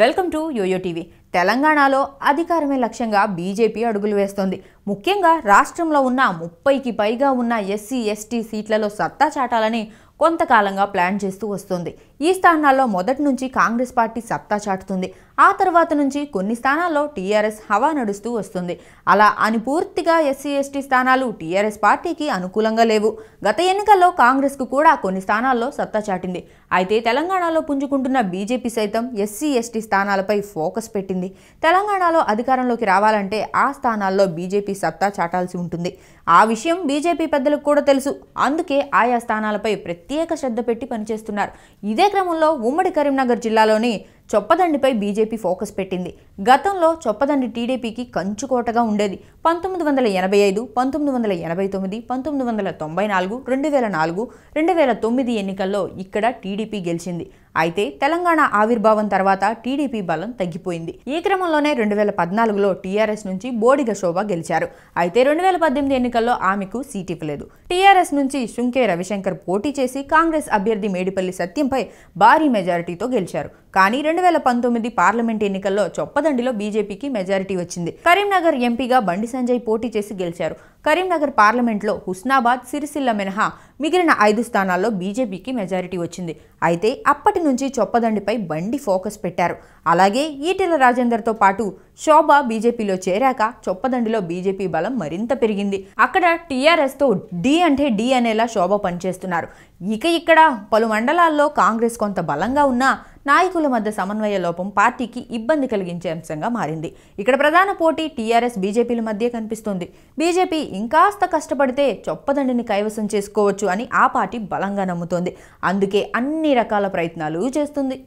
welcome to yo-yo TV తెలంగాణలో అధికారమే లక్ష్యంగా బీజేపీ అడుగులు వేస్తోంది ముఖ్యంగా రాష్ట్రంలో ఉన్న ముప్పైకి పైగా ఉన్న ఎస్సీ ఎస్టీ సీట్లలో సత్తా చాటాలని కొంతకాలంగా ప్లాన్ చేస్తూ వస్తుంది ఈ స్థానాల్లో మొదటి నుంచి కాంగ్రెస్ పార్టీ సత్తా చాటుతుంది ఆ తర్వాత నుంచి కొన్ని స్థానాల్లో టీఆర్ఎస్ హవా నడుస్తూ వస్తుంది అలా అని పూర్తిగా ఎస్సీ ఎస్టీ స్థానాలు టీఆర్ఎస్ పార్టీకి అనుకూలంగా లేవు గత ఎన్నికల్లో కాంగ్రెస్కు కూడా కొన్ని స్థానాల్లో సత్తా చాటింది అయితే తెలంగాణలో పుంజుకుంటున్న బీజేపీ సైతం ఎస్సీ ఎస్టీ స్థానాలపై ఫోకస్ పెట్టింది తెలంగాణలో అధికారంలోకి రావాలంటే ఆ స్థానాల్లో బీజేపీ సత్తా చాటాల్సి ఉంటుంది ఆ విషయం బీజేపీ పెద్దలకు కూడా తెలుసు అందుకే ఆయా స్థానాలపై ప్రత్యేక శ్రద్ధ పెట్టి పనిచేస్తున్నారు ఇదే క్రమంలో ఉమ్మడి కరీంనగర్ జిల్లాలోని చొప్పదండిపై బీజేపీ ఫోకస్ పెట్టింది గతంలో చొప్పదండి టీడీపీకి కంచుకోటగా ఉండేది పంతొమ్మిది వందల ఎనభై ఐదు పంతొమ్మిది వందల ఎనభై తొమ్మిది పంతొమ్మిది వందల తొంభై నాలుగు రెండు వేల నాలుగు రెండు వేల తొమ్మిది ఎన్నికల్లో ఇక్కడ టీడీపీ గెలిచింది అయితే తెలంగాణ ఆవిర్భావం తర్వాత టీడీపీ బలం తగ్గిపోయింది ఈ క్రమంలోనే రెండు వేల పద్నాలుగులో టీఆర్ఎస్ నుంచి బోడిగ శోభ గెలిచారు అయితే రెండు వేల పద్దెనిమిది ఎన్నికల్లో ఆమెకు సీట్ ఇవ్వలేదు టీఆర్ఎస్ నుంచి శృంకే రవిశంకర్ పోటీ చేసి కాంగ్రెస్ అభ్యర్థి మేడిపల్లి సత్యంపై భారీ మెజారిటీతో గెలిచారు కానీ రెండు వేల పంతొమ్మిది పార్లమెంట్ ఎన్నికల్లో చొప్పదండిలో బీజేపీకి మెజారిటీ వచ్చింది కరీంనగర్ ఎంపీగా బండి సంజయ్ పోటీ చేసి గెలిచారు కరీంనగర్ పార్లమెంట్లో హుస్నాబాద్ సిరిసిల్ల మినహా మిగిలిన ఐదు స్థానాల్లో బీజేపీకి మెజారిటీ వచ్చింది అయితే అప్పటి నుంచి చొప్పదండిపై బండి ఫోకస్ పెట్టారు అలాగే ఈటెల రాజేందర్తో పాటు శోభ బీజేపీలో చేరాక చొప్పదండిలో బీజేపీ బలం మరింత పెరిగింది అక్కడ టీఆర్ఎస్తో డి అంటే డి అనేలా శోభ పనిచేస్తున్నారు ఇక ఇక్కడ పలు మండలాల్లో కాంగ్రెస్ కొంత బలంగా ఉన్నా నాయకుల మధ్య సమన్వయ లోపం పార్టీకి ఇబ్బంది కలిగించే అంశంగా మారింది ఇక్కడ ప్రధాన పోటీ టీఆర్ఎస్ బీజేపీల మధ్య కనిపిస్తుంది బీజేపీ ఇంకాస్త కష్టపడితే చొప్పదండిని కైవసం చేసుకోవచ్చు అని ఆ పార్టీ బలంగా నమ్ముతోంది అందుకే అన్ని రకాల ప్రయత్నాలు చేస్తుంది